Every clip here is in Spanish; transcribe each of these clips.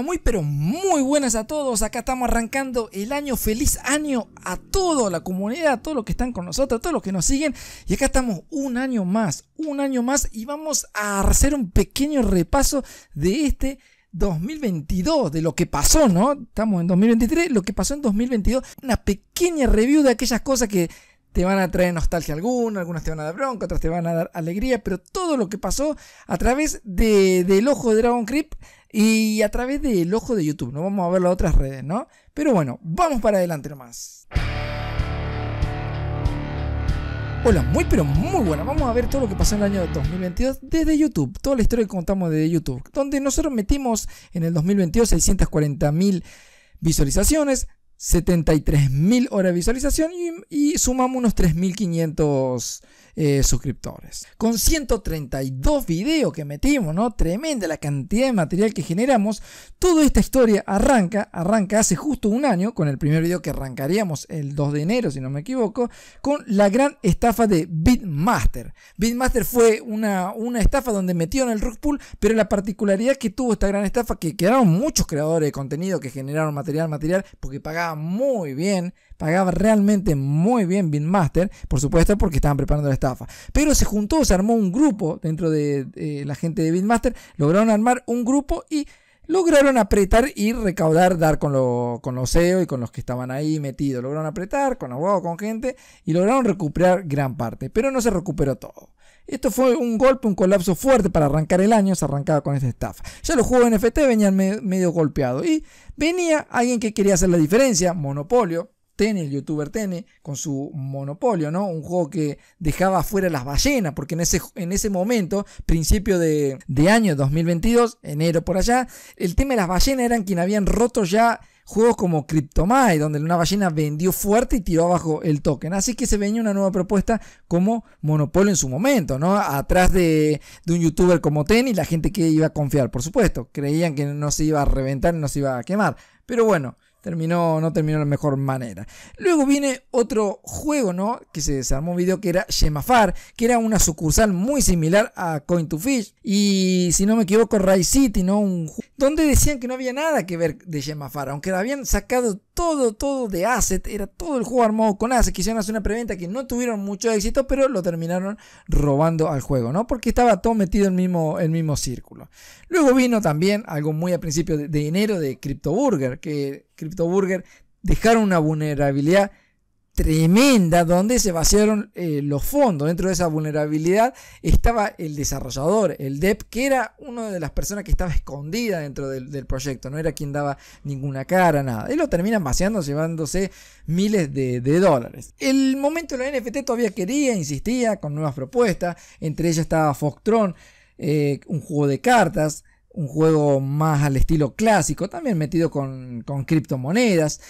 muy pero muy buenas a todos. Acá estamos arrancando el año. Feliz año a toda la comunidad, a todos los que están con nosotros, a todos los que nos siguen. Y acá estamos un año más, un año más. Y vamos a hacer un pequeño repaso de este 2022, de lo que pasó, ¿no? Estamos en 2023, lo que pasó en 2022. Una pequeña review de aquellas cosas que te van a traer nostalgia alguna, algunas te van a dar bronca, otras te van a dar alegría, pero todo lo que pasó a través del ojo de Dragon Creep y a través del ojo de YouTube. No vamos a ver las otras redes, ¿no? Pero bueno, vamos para adelante nomás. Hola, muy pero muy buena. Vamos a ver todo lo que pasó en el año 2022 desde YouTube. Toda la historia que contamos desde YouTube. Donde nosotros metimos en el 2022 640.000 visualizaciones, 73.000 horas de visualización y, y sumamos unos 3.500 eh, suscriptores. Con 132 videos que metimos, ¿no? Tremenda la cantidad de material que generamos. Toda esta historia arranca, arranca hace justo un año, con el primer video que arrancaríamos el 2 de enero, si no me equivoco, con la gran estafa de Bitmaster. Bitmaster fue una, una estafa donde metieron el rug pool, pero la particularidad que tuvo esta gran estafa, que quedaron muchos creadores de contenido que generaron material, material, porque pagaban muy bien, Pagaba realmente muy bien Bitmaster, por supuesto, porque estaban preparando la estafa. Pero se juntó, se armó un grupo dentro de la gente de Bitmaster, lograron armar un grupo y lograron apretar y recaudar, dar con, lo, con los CEO y con los que estaban ahí metidos. Lograron apretar con abogados, con gente y lograron recuperar gran parte, pero no se recuperó todo. Esto fue un golpe, un colapso fuerte para arrancar el año, se arrancaba con esta estafa. Ya los juegos NFT venían medio golpeados y venía alguien que quería hacer la diferencia, Monopolio, Tene, el youtuber Tene, con su monopolio, ¿no? Un juego que dejaba fuera las ballenas, porque en ese, en ese momento, principio de, año 2022, enero por allá, el tema de las ballenas eran quien habían roto ya juegos como Cryptomai, donde una ballena vendió fuerte y tiró abajo el token. Así que se venía una nueva propuesta como Monopolio en su momento, ¿no? Atrás de, un youtuber como Tene y la gente que iba a confiar, por supuesto. Creían que no se iba a reventar, no se iba a quemar. Pero bueno, terminó, no terminó de la mejor manera. Luego viene otro juego, ¿no? Que se desarmó un video que era Yemafar, que era una sucursal muy similar a Coin to Fish. Y si no me equivoco, Rai City, ¿no? Un donde decían que no había nada que ver de Yemafar, aunque habían sacado todo, todo de asset, era todo el juego armado con asset. Quisieron hacer una preventa que no tuvieron mucho éxito, pero lo terminaron robando al juego, ¿no? Porque estaba todo metido en el mismo, mismo círculo. Luego vino también algo muy a principio de, dinero, enero de Cryptoburger, que CryptoBurger, dejaron una vulnerabilidad tremenda donde se vaciaron eh, los fondos. Dentro de esa vulnerabilidad estaba el desarrollador, el DEP, que era una de las personas que estaba escondida dentro del, proyecto, no era quien daba ninguna cara, nada. y lo terminan vaciando, llevándose miles de, dólares. El momento de la NFT todavía quería, insistía con nuevas propuestas, entre ellas estaba Foxtron, eh, un juego de cartas un juego más al estilo clásico, también metido con, criptomonedas.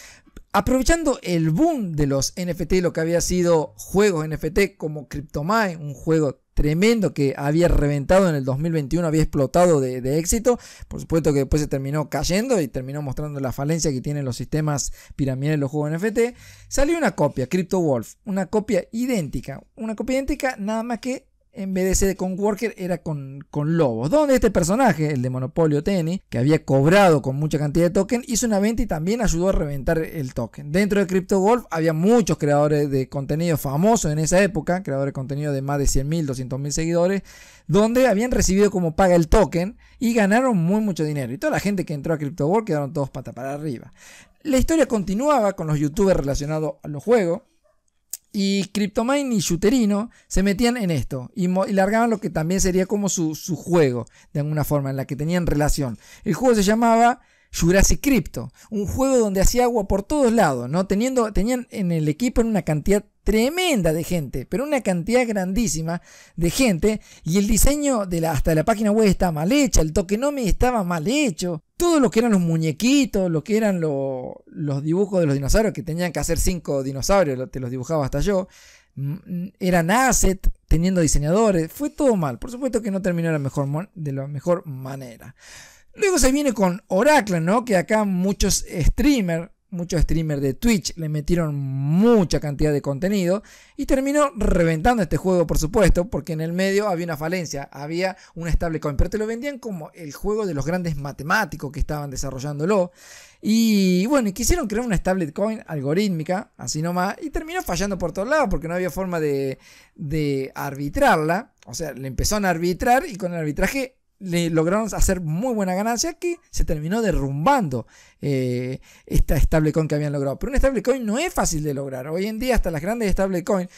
Aprovechando el boom de los NFT, lo que había sido juegos NFT como CryptoMine, un juego tremendo que había reventado en el 2021, había explotado de, de, éxito. Por supuesto que después se terminó cayendo y terminó mostrando la falencia que tienen los sistemas piramidales de los juegos NFT. Salió una copia, CryptoWolf, una copia idéntica, una copia idéntica nada más que en vez de ser con worker, era con, con Donde este personaje, el de Monopolio Tenny, que había cobrado con mucha cantidad de token, hizo una venta y también ayudó a reventar el token. Dentro de CryptoGolf había muchos creadores de contenido famosos en esa época, creadores de contenido de más de 100.000, 200.000 seguidores, donde habían recibido como paga el token y ganaron muy mucho dinero. Y toda la gente que entró a CryptoGolf quedaron todos pata para arriba. La historia continuaba con los youtubers relacionados a los juegos y Cryptomine y Shooterino se metían en esto y, y largaban lo que también sería como su, su, juego, de alguna forma, en la que tenían relación. El juego se llamaba Jurassic Crypto, un juego donde hacía agua por todos lados, ¿no? Teniendo, tenían en el equipo una cantidad tremenda de gente, pero una cantidad grandísima de gente y el diseño de la, hasta la página web estaba mal hecha, el tokenomi estaba mal hecho, todo lo que eran los muñequitos, lo que eran los dibujos de los dinosaurios, que tenían que hacer cinco dinosaurios, te los dibujaba hasta yo, mm, eran asset, teniendo diseñadores, fue todo mal, por supuesto que no terminó la mejor, de la mejor manera. Luego se viene con Oracle, ¿no? Que acá muchos streamers, muchos streamers de Twitch le metieron mucha cantidad de contenido y terminó reventando este juego, por supuesto, porque en el medio había una falencia, había una stablecoin, pero te lo vendían como el juego de los grandes matemáticos que estaban desarrollándolo. Y bueno, quisieron crear una stablecoin algorítmica, así nomás, y terminó fallando por todos lados porque no había forma de, de arbitrarla. O sea, le empezaron a arbitrar y con el arbitraje lograron hacer muy buena ganancia que se terminó derrumbando eh, esta stablecoin que habían logrado. Pero una stablecoin no es fácil de lograr. Hoy en día hasta las grandes stablecoins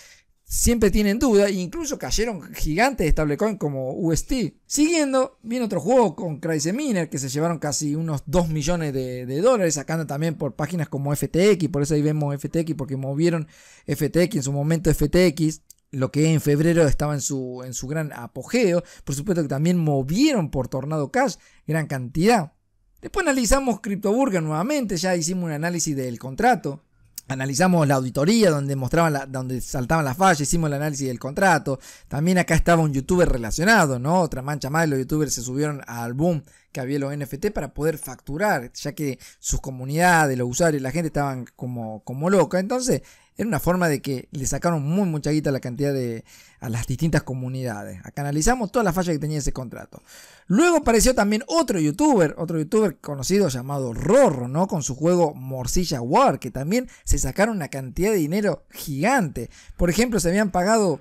siempre tienen duda, e incluso cayeron gigantes de stablecoin como UST. Siguiendo, viene otro juego con Crazy Miner que se llevaron casi unos 2 millones de, de, dólares, sacando también por páginas como FTX, por eso ahí vemos FTX porque movieron FTX en su momento FTX lo que en febrero estaba en su, en su gran apogeo. Por supuesto que también movieron por Tornado Cash gran cantidad. Después analizamos CryptoBurger nuevamente, ya hicimos un análisis del contrato. Analizamos la auditoría donde mostraban la, donde saltaban las fallas, hicimos el análisis del contrato. También acá estaba un youtuber relacionado, ¿no? Otra mancha más, los youtubers se subieron al boom que había los NFT para poder facturar, ya que sus comunidades, los usuarios, la gente estaban como, como loca. Entonces, era una forma de que le sacaron muy mucha guita la cantidad de. a las distintas comunidades. Acá analizamos todas las fallas que tenía ese contrato. Luego apareció también otro youtuber, otro youtuber conocido llamado Rorro, ¿no? Con su juego Morcilla War, que también se sacaron una cantidad de dinero gigante. Por ejemplo, se habían pagado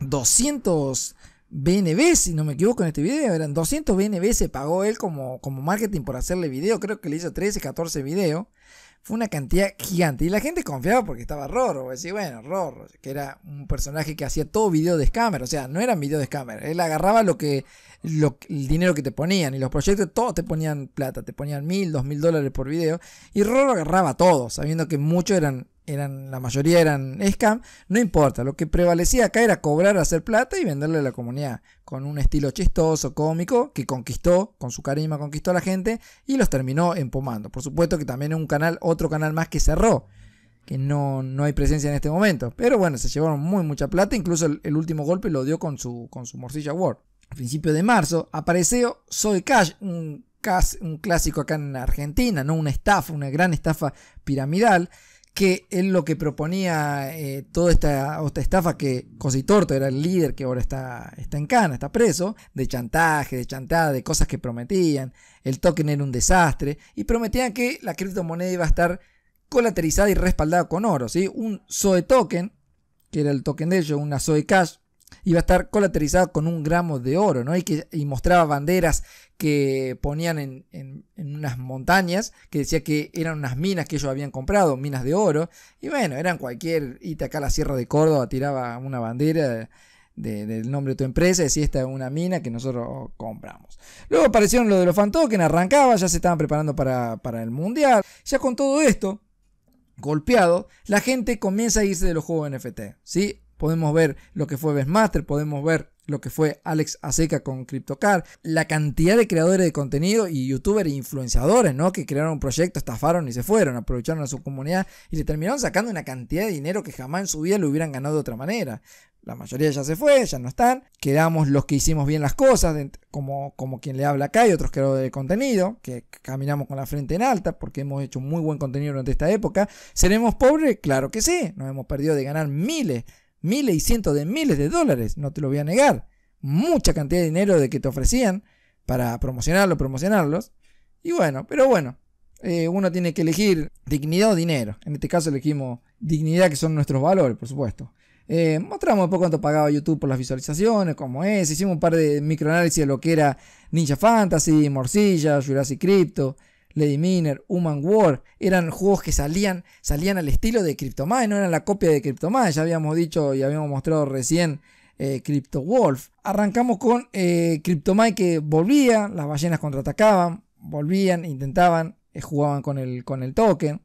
200 BNB, si no me equivoco en este video, eran 200 BNB se pagó él como, como marketing por hacerle video, creo que le hizo 13, 14 videos, fue una cantidad gigante y la gente confiaba porque estaba Rorro, decía, bueno, Rorro, que era un personaje que hacía todo video de scammer, o sea, no eran video de scammer, él agarraba lo que, lo, el dinero que te ponían y los proyectos todos te ponían plata, te ponían mil, dos mil dólares por video y Rorro agarraba todo, sabiendo que muchos eran la mayoría eran scam, no importa, lo que prevalecía acá era cobrar, hacer plata y venderle a la comunidad, con un estilo chistoso, cómico, que conquistó, con su carisma conquistó a la gente y los terminó empomando. Por supuesto que también un canal, otro canal más que cerró, que no, no hay presencia en este momento, pero bueno, se llevaron muy mucha plata, incluso el, último golpe lo dio con su, con su Morcilla word A principios de marzo apareció Soy Cash, un, un clásico acá en Argentina, ¿no? una estafa, una gran estafa piramidal que él lo que proponía eh, toda esta, esta, estafa que Torto era el líder que ahora está, está en cana, está preso, de chantaje, de chantada, de cosas que prometían, el token era un desastre y prometían que la criptomoneda iba a estar colaterizada y respaldada con oro, ¿sí? Un SOE token, que era el token de ellos, una SOE cash, iba a estar colaterizado con un gramo de oro, ¿no? Y, que, y mostraba banderas que ponían en, en, unas montañas, que decía que eran unas minas que ellos habían comprado, minas de oro, y bueno, eran cualquier, y acá la Sierra de Córdoba tiraba una bandera del nombre de tu empresa, decía esta es una mina que nosotros compramos. Luego aparecieron lo de los fantoques, arrancaba, ya se estaban preparando para, el Mundial, ya con todo esto golpeado, la gente comienza a irse de los juegos NFT, ¿sí? podemos ver lo que fue Bestmaster, podemos ver lo que fue Alex Azeca con CryptoCard. la cantidad de creadores de contenido y youtubers e influenciadores, ¿no? Que crearon un proyecto, estafaron y se fueron, aprovecharon a su comunidad y le terminaron sacando una cantidad de dinero que jamás en su vida lo hubieran ganado de otra manera. La mayoría ya se fue, ya no están. Quedamos los que hicimos bien las cosas, como, como quien le habla acá y otros creadores de contenido, que caminamos con la frente en alta porque hemos hecho muy buen contenido durante esta época. ¿Seremos pobres? Claro que sí, nos hemos perdido de ganar miles miles y cientos de miles de dólares, no te lo voy a negar. Mucha cantidad de dinero de que te ofrecían para promocionarlo, promocionarlos. Y bueno, pero bueno, eh, uno tiene que elegir dignidad o dinero. En este caso elegimos dignidad, que son nuestros valores, por supuesto. Eh, mostramos un poco cuánto pagaba YouTube por las visualizaciones, cómo es. Hicimos un par de microanálisis de lo que era Ninja Fantasy, Morcilla, Jurassic Crypto. Lady Miner, Human War, eran juegos que salían, salían al estilo de Cryptomai, no eran la copia de Cryptomai, ya habíamos dicho y habíamos mostrado recién eh, CryptoWolf. Arrancamos con eh, Cryptomai que volvía, las ballenas contraatacaban, volvían, intentaban, eh, jugaban con el, con el token.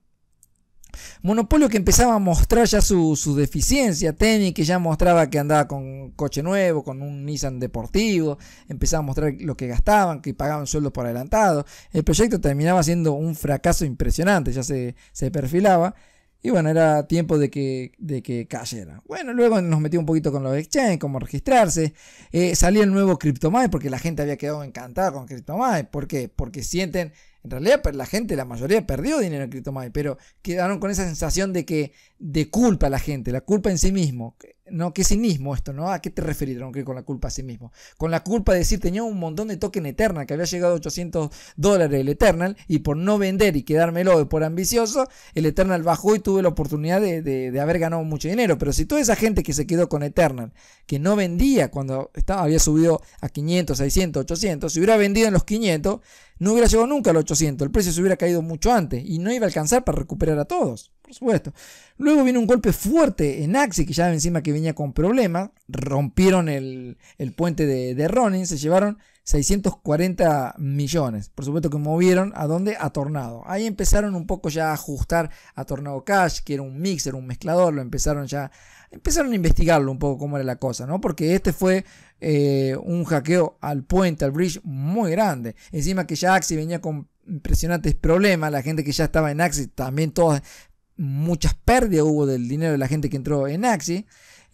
Monopolio que empezaba a mostrar ya su, deficiencia. Tenny que ya mostraba que andaba con coche nuevo, con un Nissan deportivo. Empezaba a mostrar lo que gastaban, que pagaban sueldos por adelantado. El proyecto terminaba siendo un fracaso impresionante, ya se, perfilaba. Y bueno, era tiempo de que, de que cayera. Bueno, luego nos metió un poquito con los exchanges, como registrarse. Eh, salía el nuevo CryptoMine porque la gente había quedado encantada con CryptoMine. ¿Por qué? Porque sienten en realidad la gente, la mayoría perdió dinero en CryptoMoney, pero quedaron con esa sensación de que de culpa a la gente, la culpa en sí mismo. No, qué cinismo esto, ¿no? ¿A qué te referís? que con la culpa a sí mismo? Con la culpa de decir tenía un montón de token Eternal, que había llegado a 800 dólares el Eternal, y por no vender y quedármelo de por ambicioso, el Eternal bajó y tuve la oportunidad de, haber ganado mucho dinero. Pero si toda esa gente que se quedó con Eternal, que no vendía cuando estaba, había subido a 500, 600, 800, si hubiera vendido en los 500, no hubiera llegado nunca al 800, el precio se hubiera caído mucho antes y no iba a alcanzar para recuperar a todos por supuesto. Luego viene un golpe fuerte en Axi, que ya encima que venía con problemas. Rompieron el, puente de, Ronin, se llevaron 640 millones. Por supuesto que movieron a dónde? A Tornado. Ahí empezaron un poco ya a ajustar a Tornado Cash, que era un mixer, un mezclador, lo empezaron ya. Empezaron a investigarlo un poco cómo era la cosa, ¿no? Porque este fue eh, un hackeo al puente, al bridge muy grande. Encima que ya Axi venía con impresionantes problemas, la gente que ya estaba en Axi también todos muchas pérdidas hubo del dinero de la gente que entró en Axi.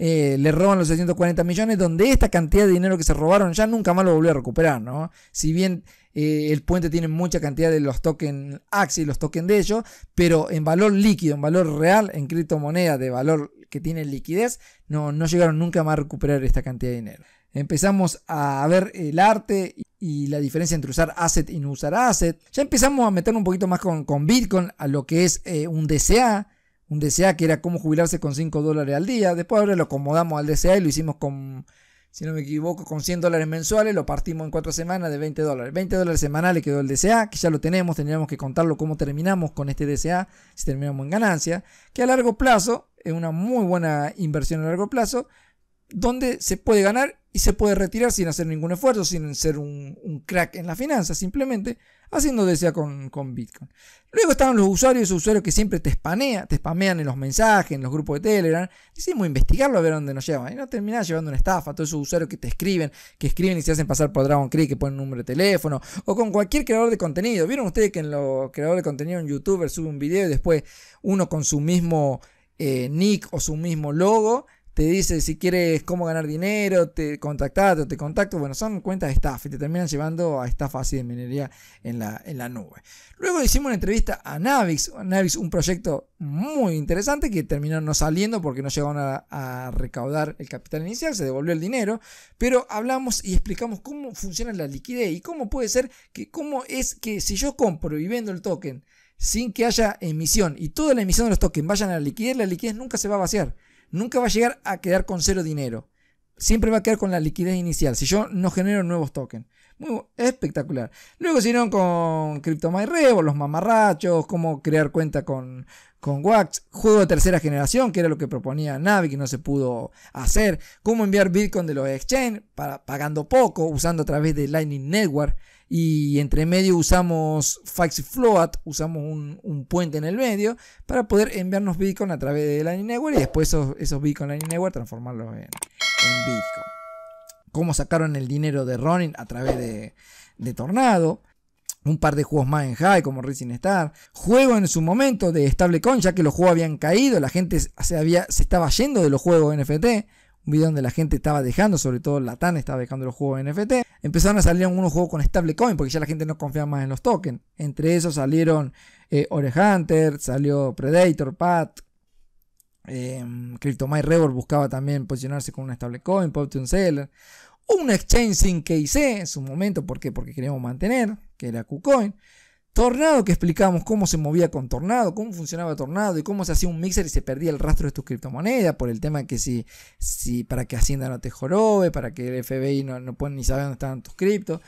Eh, le roban los 640 millones, donde esta cantidad de dinero que se robaron ya nunca más lo volvió a recuperar, ¿no? Si bien eh, el puente tiene mucha cantidad de los tokens Axi, los tokens de ellos, pero en valor líquido, en valor real, en criptomoneda de valor que tiene liquidez, no, no llegaron nunca más a recuperar esta cantidad de dinero empezamos a ver el arte y la diferencia entre usar asset y no usar asset. Ya empezamos a meter un poquito más con, con Bitcoin a lo que es eh, un DCA. Un DCA que era cómo jubilarse con 5 dólares al día. Después lo acomodamos al DCA y lo hicimos con, si no me equivoco, con 100 dólares mensuales. Lo partimos en 4 semanas de 20 dólares. 20 dólares semanales quedó el DCA, que ya lo tenemos. Tendríamos que contarlo cómo terminamos con este DCA, si terminamos en ganancia. Que a largo plazo es una muy buena inversión a largo plazo donde se puede ganar y se puede retirar sin hacer ningún esfuerzo, sin ser un, crack en la finanza. simplemente haciendo desea con, con, Bitcoin. Luego están los usuarios, esos usuarios que siempre te spamean, te spamean en los mensajes, en los grupos de Telegram. Decimos investigarlo a ver dónde nos llevan. Y no terminás llevando una estafa. Todos esos usuarios que te escriben, que escriben y se hacen pasar por Dragon Creek, que ponen un número de teléfono, o con cualquier creador de contenido. ¿Vieron ustedes que en los creadores de contenido en YouTube sube un video y después uno con su mismo eh, nick o su mismo logo? te dice si quieres cómo ganar dinero, te contacta o te contacto. Bueno, son cuentas de staff y te terminan llevando a estafas fase de minería en la, en la nube. Luego hicimos una entrevista a Navix, Navix un proyecto muy interesante que terminó no saliendo porque no llegaron a, recaudar el capital inicial, se devolvió el dinero, pero hablamos y explicamos cómo funciona la liquidez y cómo puede ser que, cómo es que si yo compro y vendo el token sin que haya emisión y toda la emisión de los tokens vayan a la liquidez, la liquidez nunca se va a vaciar nunca va a llegar a quedar con cero dinero. Siempre va a quedar con la liquidez inicial. Si yo no genero nuevos tokens. Muy espectacular. Luego siguieron con CryptoMyRevo, los mamarrachos, cómo crear cuenta con, con Wax, juego de tercera generación, que era lo que proponía Navi, que no se pudo hacer, cómo enviar Bitcoin de los exchange pagando poco, usando a través de Lightning Network y entre medio usamos Float, usamos un, puente en el medio para poder enviarnos Bitcoin a través de Lightning Network y después esos, esos Bitcoin Lightning Network transformarlos en, Bitcoin. Cómo sacaron el dinero de Ronin a través de, Tornado un par de juegos más en high como Racing Star, juego en su momento de Stablecoin ya que los juegos habían caído, la gente se, había, se estaba yendo de los juegos NFT, un video donde la gente estaba dejando, sobre todo TAN estaba dejando los juegos NFT. Empezaron a salir algunos juegos con stablecoin, porque ya la gente no confía más en los tokens. Entre esos salieron eh, Ore Hunter, salió Predator, Pat, eh, em, CryptoMy buscaba también posicionarse con una stablecoin, Poption Seller. Un exchange sin KIC en su momento, ¿por qué? Porque queríamos mantener, que era KuCoin. Tornado que explicamos cómo se movía con Tornado, cómo funcionaba Tornado y cómo se hacía un mixer y se perdía el rastro de tus criptomonedas por el tema que si, si para que Hacienda no te jorobe, para que el FBI no, no ni saber dónde estaban tus criptos.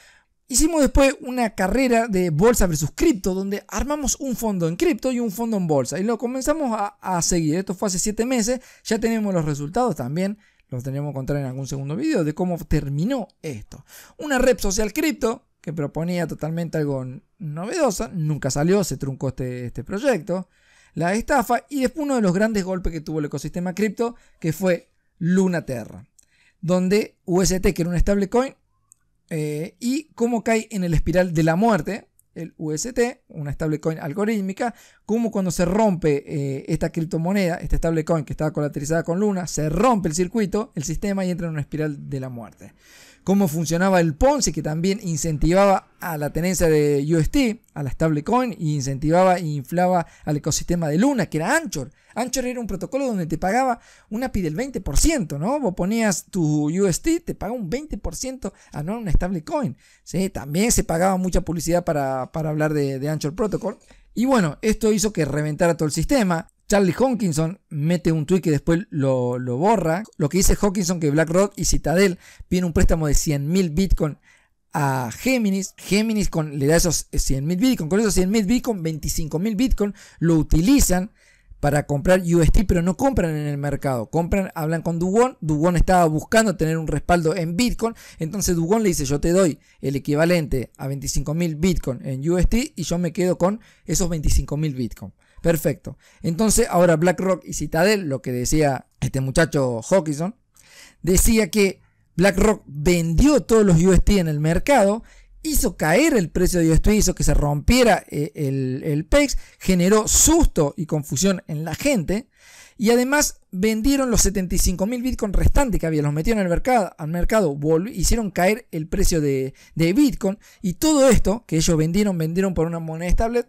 Hicimos después una carrera de bolsa versus cripto, donde armamos un fondo en cripto y un fondo en bolsa. Y lo comenzamos a, a seguir. Esto fue hace 7 meses. Ya tenemos los resultados también. Los tenemos que encontrar en algún segundo video de cómo terminó esto. Una red social cripto que proponía totalmente algo novedoso. Nunca salió, se truncó este, este proyecto. La estafa y después uno de los grandes golpes que tuvo el ecosistema cripto, que fue Luna Terra, donde UST, que era un stablecoin, eh, y cómo cae en el espiral de la muerte, el UST, una stablecoin algorítmica, cómo cuando se rompe eh, esta criptomoneda, esta stablecoin que estaba colateralizada con Luna, se rompe el circuito, el sistema y entra en una espiral de la muerte cómo funcionaba el Ponce, que también incentivaba a la tenencia de UST, a la stablecoin, e incentivaba e inflaba al ecosistema de Luna, que era Anchor. Anchor era un protocolo donde te pagaba una API del 20%, ¿no? Vos ponías tu UST, te pagaba un 20% no una stablecoin. También se pagaba mucha publicidad para, hablar de, de Anchor Protocol. Y bueno, esto hizo que reventara todo el sistema. Charlie Hawkinson mete un tweet que después lo, borra. Lo que dice Hawkinson que BlackRock y Citadel piden un préstamo de 100.000 Bitcoin a Géminis. Géminis con, le da esos 100.000 eh, Bitcoin. Con esos 100.000 Bitcoin, 25.000 Bitcoin lo utilizan para comprar UST, pero no compran en el mercado. Compran, hablan con Dugon. DuGon estaba buscando tener un respaldo en Bitcoin. Entonces Dugon le dice, yo te doy el equivalente a 25.000 Bitcoin en UST y yo me quedo con esos 25.000 Bitcoin. Perfecto. Entonces, ahora BlackRock y Citadel, lo que decía este muchacho Hawkinson, decía que BlackRock vendió todos los UST en el mercado, hizo caer el precio de UST, hizo que se rompiera eh, el, PEX, generó susto y confusión en la gente. Y además vendieron los 75 mil Bitcoin restantes que había, los metieron al mercado, al mercado hicieron caer el precio de, Bitcoin. Y todo esto que ellos vendieron, vendieron por una moneda tablet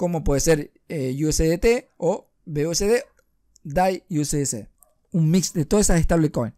como puede ser eh, USDT o BUSD, DAI USDC. Un mix de todas esas Coins.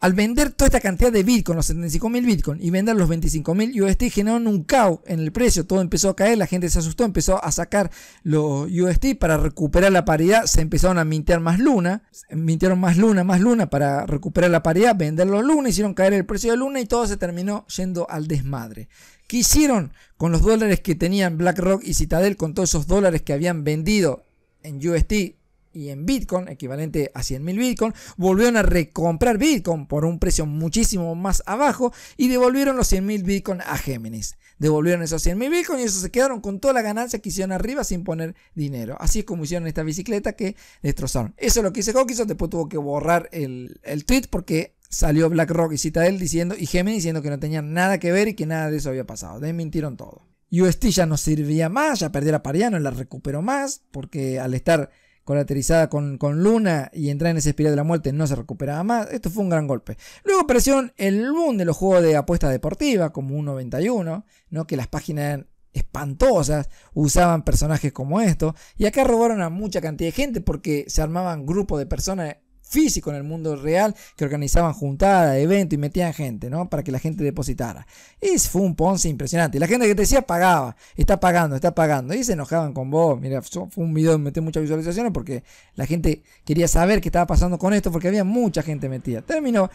Al vender toda esta cantidad de Bitcoin, los 75.000 Bitcoin, y vender los 25.000 mil UST, generaron un caos en el precio. Todo empezó a caer, la gente se asustó, empezó a sacar los UST para recuperar la paridad. Se empezaron a mintear más luna, mintieron más luna, más luna para recuperar la paridad, vender los luna, hicieron caer el precio de luna y todo se terminó yendo al desmadre. ¿Qué hicieron con los dólares que tenían BlackRock y Citadel, con todos esos dólares que habían vendido en UST y en Bitcoin, equivalente a 100.000 Bitcoin, volvieron a recomprar Bitcoin por un precio muchísimo más abajo y devolvieron los 100.000 Bitcoin a Géminis. Devolvieron esos 100.000 Bitcoin y eso se quedaron con toda la ganancia que hicieron arriba sin poner dinero. Así es como hicieron esta bicicleta que destrozaron. Eso es lo que hizo Hawkinson, después tuvo que borrar el, tweet porque salió BlackRock y él diciendo, y géminis diciendo que no tenían nada que ver y que nada de eso había pasado. Desmintieron todo. UST ya no servía más, ya perdió la paridad, no la recuperó más, porque al estar colaterizada con, Luna y entrar en ese espiral de la muerte no se recuperaba más. Esto fue un gran golpe. Luego apareció el boom de los juegos de apuestas deportivas, como un 91, ¿no? que las páginas eran espantosas, usaban personajes como esto, y acá robaron a mucha cantidad de gente porque se armaban grupos de personas físico, en el mundo real, que organizaban juntadas, eventos y metían gente, ¿no? Para que la gente depositara. Y fue un ponce impresionante. Y la gente que te decía pagaba, está pagando, está pagando. Y se enojaban con vos. Mira, fue un video donde metí muchas visualizaciones porque la gente quería saber qué estaba pasando con esto porque había mucha gente metida. Terminó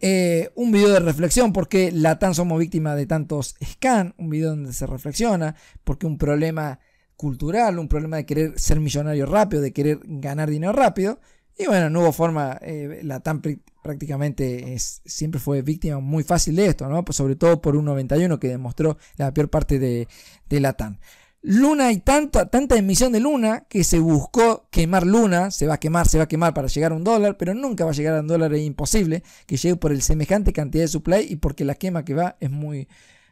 eh, un video de reflexión, porque la tan somos víctima de tantos scans, un video donde se reflexiona, porque un problema cultural, un problema de querer ser millonario rápido, de querer ganar dinero rápido, y bueno, no hubo forma, eh, la TAM prácticamente siempre fue víctima muy fácil de esto, ¿no? Pues sobre todo por un 91 que demostró la peor parte de, de la TAM. Luna y tanta, tanta emisión de Luna que se buscó quemar Luna, se va a quemar, se va a quemar para llegar a un dólar, pero nunca va a llegar a un dólar, es imposible que llegue por el semejante cantidad de supply y porque la quema que va es muy,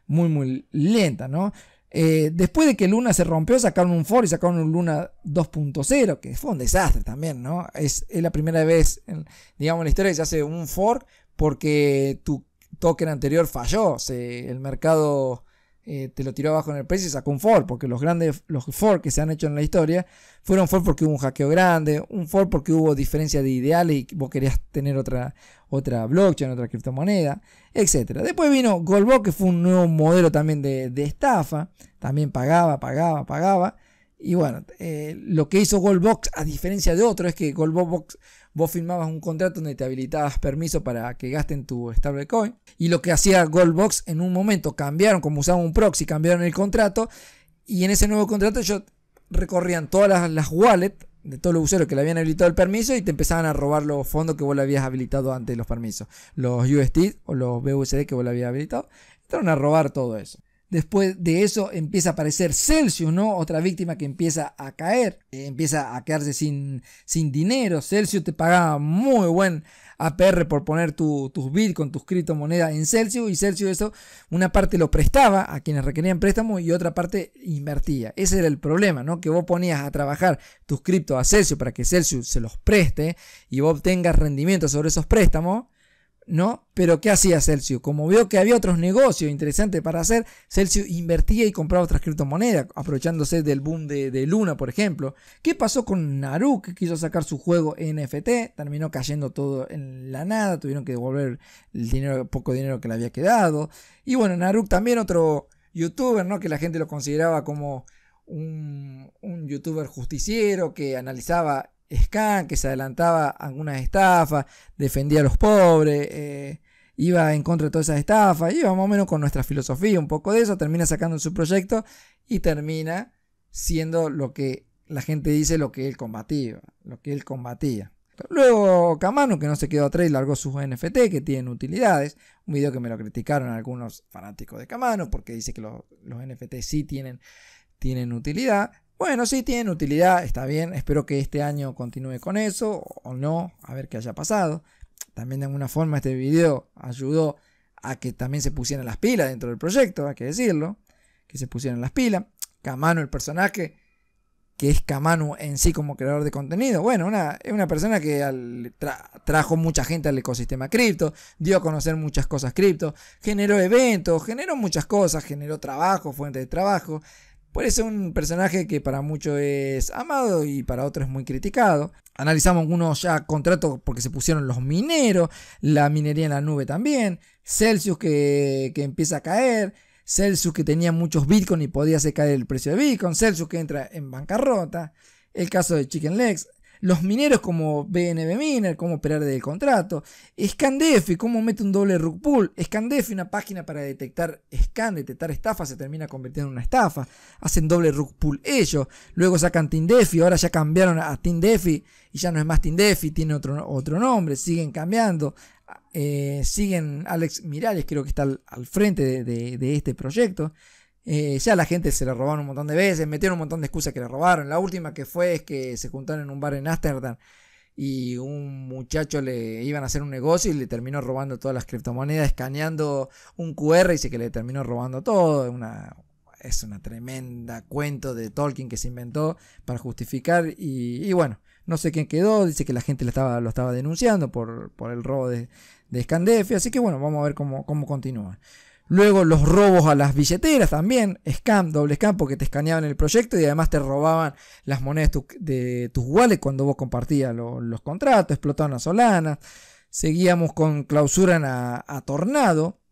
muy, muy lenta, ¿no? Eh, después de que Luna se rompió, sacaron un Ford y sacaron un Luna 2.0, que fue un desastre también, ¿no? Es, la primera vez, en, digamos, en la historia que se hace un Ford porque tu token anterior falló. Se, el mercado eh, te lo tiró abajo en el precio y sacó un Ford, porque los grandes los Ford que se han hecho en la historia fueron Ford porque hubo un hackeo grande, un Ford porque hubo diferencia de ideales y vos querías tener otra, otra blockchain, otra criptomoneda, etc. Después vino Goldbox, que fue un nuevo modelo también de, estafa, también pagaba, pagaba, pagaba. Y bueno, eh, lo que hizo Goldbox, a diferencia de otros es que Goldbox vos firmabas un contrato donde te habilitabas permiso para que gasten tu stablecoin. Y lo que hacía Goldbox en un momento, cambiaron, como usaban un proxy, cambiaron el contrato. Y en ese nuevo contrato ellos recorrían todas las, wallets de todos los usuarios que le habían habilitado el permiso y te empezaban a robar los fondos que vos le habías habilitado antes los permisos. Los USD o los BUSD que vos le habías habilitado. Entraron a robar todo eso. Después de eso empieza a aparecer Celsius, ¿no? Otra víctima que empieza a caer, eh, empieza a quedarse sin, sin dinero. Celsius te pagaba muy buen APR por poner tu, tus con tus criptomonedas en Celsius y Celsius eso, una parte lo prestaba a quienes requerían préstamo y otra parte invertía. Ese era el problema, ¿no? Que vos ponías a trabajar tus criptos a Celsius para que Celsius se los preste y vos obtengas rendimiento sobre esos préstamos ¿no? Pero ¿qué hacía Celsius? Como vio que había otros negocios interesantes para hacer, Celsius invertía y compraba otras criptomonedas, aprovechándose del boom de, Luna, por ejemplo. ¿Qué pasó con Naruk? que quiso sacar su juego NFT? Terminó cayendo todo en la nada, tuvieron que devolver el dinero, poco dinero que le había quedado. Y bueno, Naruk también otro youtuber, ¿no? Que la gente lo consideraba como un, un youtuber justiciero que analizaba Scan, que se adelantaba algunas estafas, defendía a los pobres, eh, iba en contra de todas esas estafas, iba más o menos con nuestra filosofía, un poco de eso, termina sacando su proyecto y termina siendo lo que la gente dice lo que él combatía, lo que él combatía. Luego Camano, que no se quedó atrás y largó sus NFT que tienen utilidades. Un video que me lo criticaron algunos fanáticos de Camano porque dice que los, los NFT sí tienen, tienen utilidad. Bueno, sí, tienen utilidad, está bien. Espero que este año continúe con eso o no, a ver qué haya pasado. También de alguna forma este video ayudó a que también se pusieran las pilas dentro del proyecto, hay que decirlo, que se pusieran las pilas. Camano, el personaje, que es Camano en sí como creador de contenido. Bueno, una, es una persona que trajo mucha gente al ecosistema cripto, dio a conocer muchas cosas cripto, generó eventos, generó muchas cosas, generó trabajo, fuente de trabajo. Puede ser un personaje que para muchos es amado y para otros es muy criticado. Analizamos algunos ya contratos porque se pusieron los mineros, la minería en la nube también, Celsius que, empieza a caer, Celsius que tenía muchos bitcoins y podía hacer caer el precio de Bitcoin, Celsius que entra en bancarrota, el caso de Chicken Legs, los mineros como BNB Miner, cómo operar del contrato. Scandefi, cómo mete un doble rug pull. Scandefi, una página para detectar scan, detectar estafa, se termina convirtiendo en una estafa. Hacen doble rug pull ellos. Luego sacan Tindefi, ahora ya cambiaron a Tindefi y ya no es más Tindefi, tiene otro, otro nombre. Siguen cambiando. Eh, siguen Alex Mirales, creo que está al, frente de este proyecto. Eh, ya la gente se la robaron un montón de veces, metieron un montón de excusas que la robaron. La última que fue es que se juntaron en un bar en Ámsterdam y un muchacho le iban a hacer un negocio y le terminó robando todas las criptomonedas, escaneando un QR y dice que le terminó robando todo. Una, es una tremenda cuento de Tolkien que se inventó para justificar y, bueno, no sé quién quedó, dice que la gente lo estaba, lo estaba denunciando por, el robo de, de así que bueno, vamos a ver cómo, cómo continúa. Luego los robos a las billeteras también, scam, doble scam, porque te escaneaban el proyecto y además te robaban las monedas de tus wallets cuando vos compartías los contratos, explotaban a Solana. Seguíamos con clausuran a, Tornado,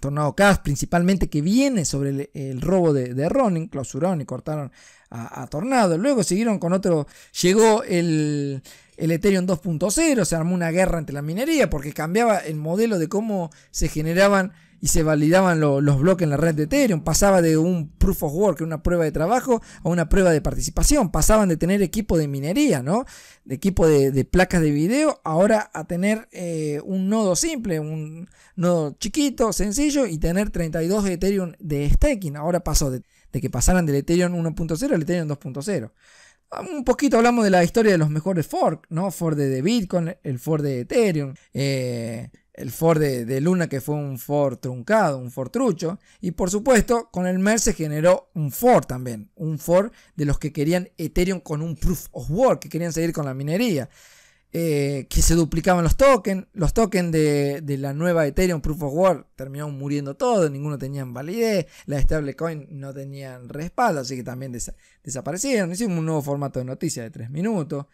Tornado Cash principalmente que viene sobre el, robo de, Ronin, clausuraron y cortaron a, Tornado. Luego siguieron con otro, llegó el, el Ethereum 2.0, se armó una guerra entre la minería porque cambiaba el modelo de cómo se generaban y se validaban los bloques en la red de Ethereum. Pasaba de un proof of work, una prueba de trabajo, a una prueba de participación. Pasaban de tener equipo de minería, ¿no? De equipo de, placas de video, ahora a tener eh, un nodo simple, un nodo chiquito, sencillo, y tener 32 Ethereum de staking. Ahora pasó de, que pasaran del Ethereum 1.0 al Ethereum 2.0 un poquito hablamos de la historia de los mejores Forks. ¿no? Ford de, Bitcoin, el Ford de Ethereum, eh, el Ford de, Luna, que fue un Ford truncado, un Ford trucho. Y por supuesto, con el MER se generó un Ford también, un Ford de los que querían Ethereum con un Proof of Work, que querían seguir con la minería. Eh, que se duplicaban los tokens, los tokens de, la nueva Ethereum Proof of Work terminaron muriendo todos, ninguno tenía validez, las stablecoin no tenían respaldo, así que también desaparecieron. Hicimos un nuevo formato de noticias de 3 minutos.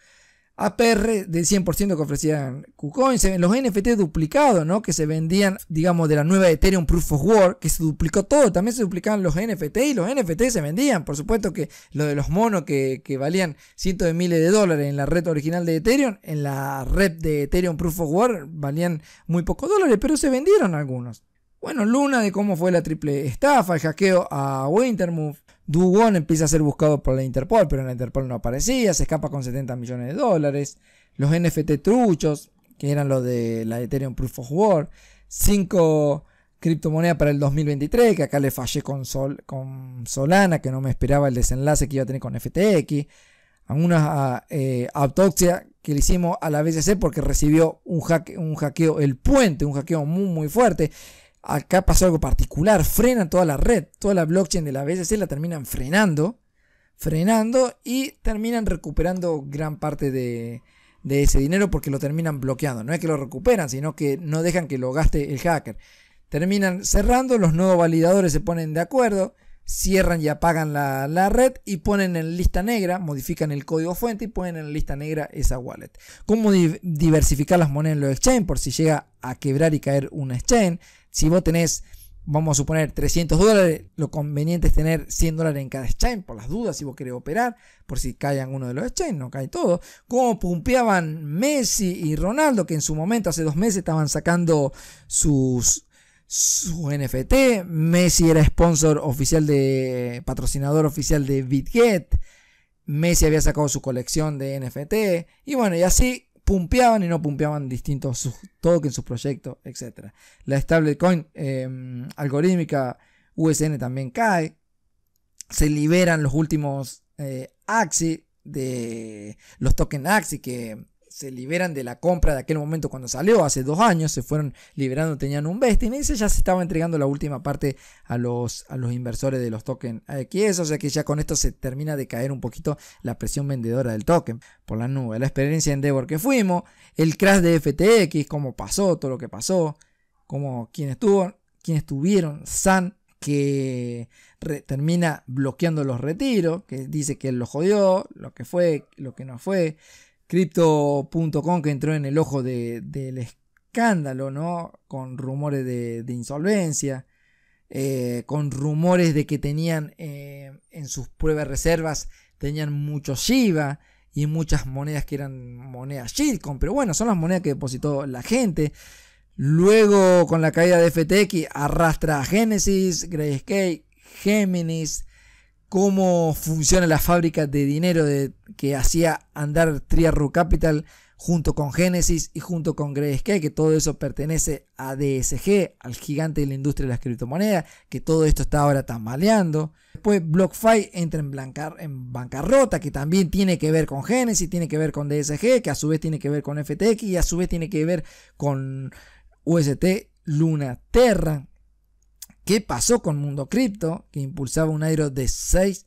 APR del 100% que ofrecían KuCoin, los NFT duplicados, ¿no? Que se vendían, digamos, de la nueva Ethereum Proof of Work, que se duplicó todo, también se duplicaban los NFT y los NFT se vendían, por supuesto que lo de los monos que, que valían cientos de miles de dólares en la red original de Ethereum, en la red de Ethereum Proof of Work valían muy pocos dólares, pero se vendieron algunos. Bueno, Luna de cómo fue la triple estafa, el hackeo a Wintermove. Dugon empieza a ser buscado por la Interpol, pero en la Interpol no aparecía, se escapa con 70 millones de dólares. Los NFT truchos, que eran los de la Ethereum Proof of War Cinco criptomonedas para el 2023, que acá le fallé con, Solana, que no me esperaba el desenlace que iba a tener con FTX. Algunas ah, eh, autopsia que le hicimos a la BCC porque recibió un, hack, un hackeo, el puente, un hackeo muy, muy fuerte acá pasó algo particular, frenan toda la red, toda la blockchain de la BSC la terminan frenando, frenando y terminan recuperando gran parte de, ese dinero porque lo terminan bloqueando. No es que lo recuperan, sino que no dejan que lo gaste el hacker. Terminan cerrando, los nuevos validadores se ponen de acuerdo, cierran y apagan la, red y ponen en lista negra, modifican el código fuente y ponen en lista negra esa wallet. ¿Cómo diversificar las monedas en los exchange por si llega a quebrar y caer una exchange? Si vos tenés, vamos a suponer, 300 dólares, lo conveniente es tener 100 dólares en cada exchange por las dudas si vos querés operar, por si cae uno de los exchanges, no cae todo. Como pumpeaban Messi y Ronaldo, que en su momento, hace dos meses, estaban sacando sus su NFT. Messi era sponsor oficial de. patrocinador oficial de BitGet. Messi había sacado su colección de NFT. Y bueno, y así pumpeaban y no pumpeaban distintos tokens, sus proyectos, etc. La stablecoin eh, algorítmica USN también cae. Se liberan los últimos eh, AXI de los tokens AXI que se liberan de la compra de aquel momento cuando salió, hace dos años, se fueron liberando, tenían un vesting, y ya se estaba entregando la última parte a los, a los inversores de los tokens AX, o sea que ya con esto se termina de caer un poquito la presión vendedora del token por la nube, la experiencia en Endeavor que fuimos, el crash de FTX, cómo pasó, todo lo que pasó, cómo, quién estuvo, quién estuvieron, San, que termina bloqueando los retiros, que dice que él lo jodió, lo que fue, lo que no fue, Crypto.com que entró en el ojo del escándalo, ¿no? Con rumores de, insolvencia, eh, con rumores de que tenían eh, en sus pruebas reservas, tenían mucho Shiba y muchas monedas que eran monedas shitcoin, pero bueno, son las monedas que depositó la gente. Luego, con la caída de FTX, arrastra a Genesis, Grayscale, Géminis, cómo funciona la fábrica de dinero que hacía andar Triarru Capital junto con Genesis y junto con Grayscale, que todo eso pertenece a DSG, al gigante de la industria de las criptomonedas, que todo esto está ahora tambaleando. Después BlockFi entra en, en bancarrota, que también tiene que ver con Genesis, tiene que ver con DSG, que a su vez tiene que ver con FTX y a su vez tiene que ver con UST Luna Terra. ¿Qué pasó con Mundo Cripto? Que impulsaba un aero de 6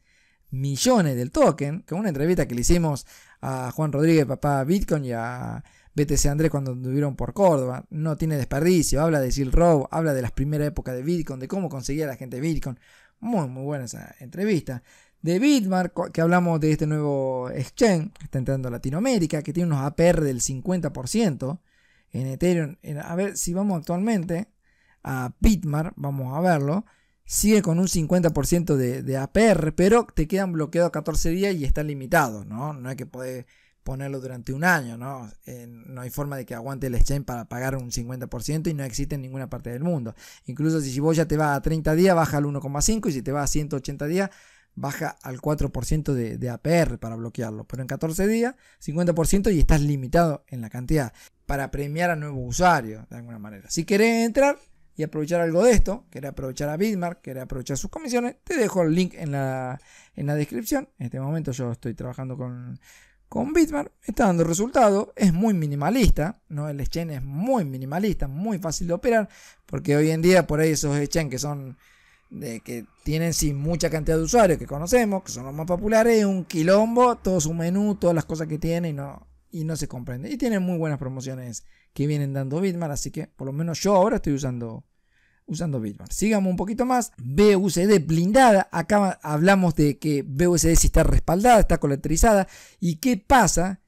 millones del token. Con una entrevista que le hicimos a Juan Rodríguez, papá Bitcoin, y a BTC Andrés cuando anduvieron por Córdoba. No tiene desperdicio. Habla de Sil habla de las primeras épocas de Bitcoin, de cómo conseguía la gente Bitcoin. Muy, muy buena esa entrevista. De Bitmark, que hablamos de este nuevo exchange que está entrando a Latinoamérica, que tiene unos APR del 50% en Ethereum. a ver si vamos actualmente a Bitmar, vamos a verlo. Sigue con un 50% de, de, APR, pero te quedan bloqueados 14 días y está limitado, ¿no? hay que puedes ponerlo durante un año, ¿no? Eh, no hay forma de que aguante el exchange para pagar un 50% y no existe en ninguna parte del mundo. Incluso si vos ya te va a 30 días, baja al 1,5 y si te va a 180 días, baja al 4% de, de, APR para bloquearlo. Pero en 14 días, 50% y estás limitado en la cantidad para premiar a nuevos usuarios, de alguna manera. Si querés entrar, y aprovechar algo de esto, quiere aprovechar a Bitmark, quiere aprovechar sus comisiones, te dejo el link en la, en la descripción. En este momento yo estoy trabajando con, con Bitmark, está dando resultado, es muy minimalista, ¿no? el exchange es muy minimalista, muy fácil de operar, porque hoy en día por ahí esos exchange que son... De que tienen sí mucha cantidad de usuarios que conocemos, que son los más populares, un quilombo, todo su menú, todas las cosas que tiene y no, y no se comprende. Y tienen muy buenas promociones que vienen dando Bitmar, así que por lo menos yo ahora estoy usando, usando Bitmar. Sigamos un poquito más. BUSD blindada. Acá hablamos de que BUSD si está respaldada, está colateralizada. ¿Y qué pasa?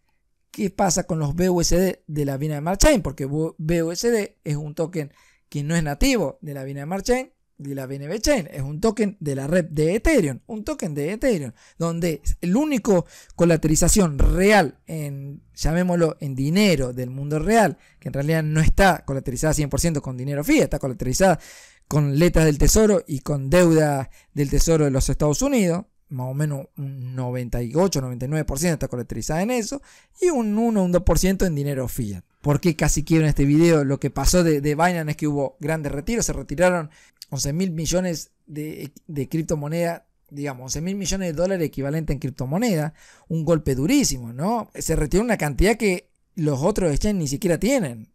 ¿Qué pasa con los BUSD de la vina de Chain? Porque BUSD es un token que no es nativo de la vina de Marchain de la BNB Chain es un token de la red de Ethereum, un token de Ethereum, donde el único colaterización real en, llamémoslo, en dinero del mundo real, que en realidad no está colaterizada 100% con dinero fiat, está colaterizada con letras del tesoro y con deuda del tesoro de los Estados Unidos, más o menos un 98, 99% está colaterizada en eso, y un 1, un 2% en dinero fiat. ¿Por qué casi quiero en este video? Lo que pasó de, de Binance es que hubo grandes retiros, se retiraron 11 mil millones de, de criptomoneda, digamos, 11 mil millones de dólares equivalente en criptomoneda, un golpe durísimo, ¿no? Se retiró una cantidad que los otros exchanges ni siquiera tienen.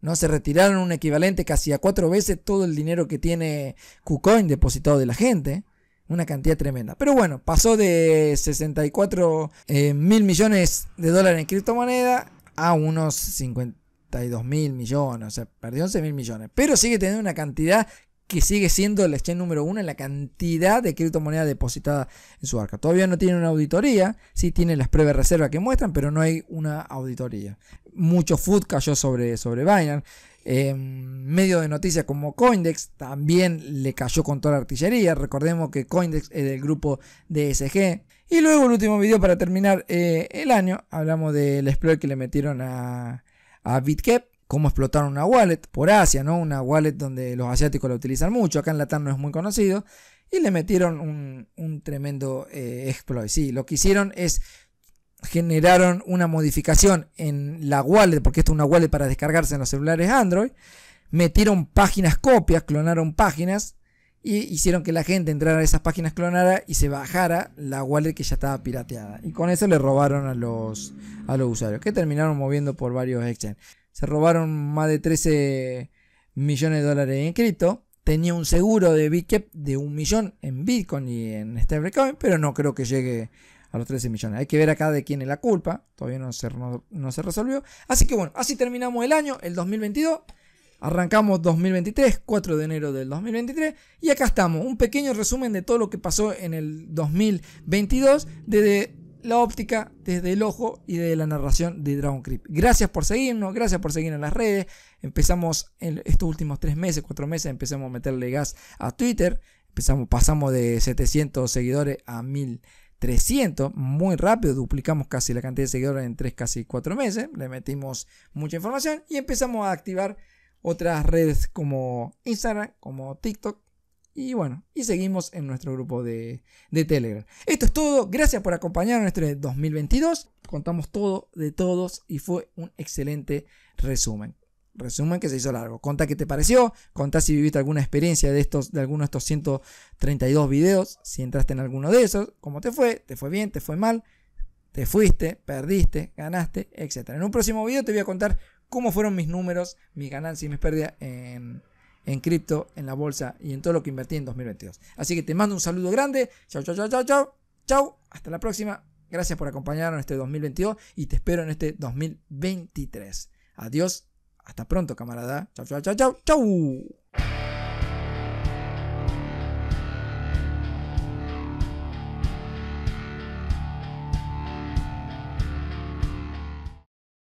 ¿no? Se retiraron un equivalente casi a cuatro veces todo el dinero que tiene KuCoin depositado de la gente. Una cantidad tremenda. Pero bueno, pasó de 64 eh, mil millones de dólares en criptomoneda a unos 52 mil millones. O sea, perdió 11 mil millones. Pero sigue teniendo una cantidad que sigue siendo el exchange número uno en la cantidad de criptomonedas depositada en su arca. Todavía no tiene una auditoría, sí tiene las pruebas de reserva que muestran, pero no hay una auditoría. Mucho food cayó sobre, sobre Binance. Em, medio de noticias como Coindex también le cayó con toda la artillería. Recordemos que Coindex es del grupo DSG. Y luego el último video para terminar eh, el año, hablamos del exploit que le metieron a, a BitCap cómo explotaron una wallet por Asia, ¿no? Una wallet donde los asiáticos la utilizan mucho, acá en Latam no es muy conocido, y le metieron un, tremendo eh, exploit. Sí, lo que hicieron es generaron una modificación en la wallet, porque esto es una wallet para descargarse en los celulares Android, metieron páginas copias, clonaron páginas y hicieron que la gente entrara a esas páginas clonara y se bajara la wallet que ya estaba pirateada. Y con eso le robaron a los, a los usuarios, que terminaron moviendo por varios exchanges se robaron más de 13 millones de dólares en cripto. Tenía un seguro de Bitcap de un millón en Bitcoin y en stablecoin, pero no creo que llegue a los 13 millones. Hay que ver acá de quién es la culpa. Todavía no se, resolvió. Así que bueno, así terminamos el año, el 2022. Arrancamos 2023, 4 de enero del 2023, y acá estamos, un pequeño resumen de todo lo que pasó en el 2022, desde la óptica desde el ojo y de la narración de Dragon Creep. Gracias por seguirnos, gracias por seguirnos en las redes. Empezamos en estos últimos tres meses, cuatro meses, empezamos a meterle gas a Twitter. Empezamos, pasamos de 700 seguidores a 1300, muy rápido, duplicamos casi la cantidad de seguidores en tres, casi cuatro meses. Le metimos mucha información y empezamos a activar otras redes como Instagram, como TikTok, y bueno, y seguimos en nuestro grupo de, de Telegram. Esto es todo. Gracias por acompañarnos en este 2022. Contamos todo de todos y fue un excelente resumen resumen que se hizo largo. Conta qué te pareció, contá si viviste alguna experiencia de estos, de alguno de estos 132 videos, si entraste en alguno de esos, cómo te fue, te fue bien, te fue mal, te fuiste, perdiste, ganaste, Etcétera. En un próximo video te voy a contar cómo fueron mis números, mis ganancias y mis pérdidas en, en cripto, en la bolsa y en todo lo que invertí en 2022. Así que te mando un saludo grande. Chao, chau, chau, chau, chao. Chao. Hasta la próxima. Gracias por acompañarnos en este 2022 y te espero en este 2023. Adiós. Hasta pronto, camarada. Chau, chao, chau, chau. Chao.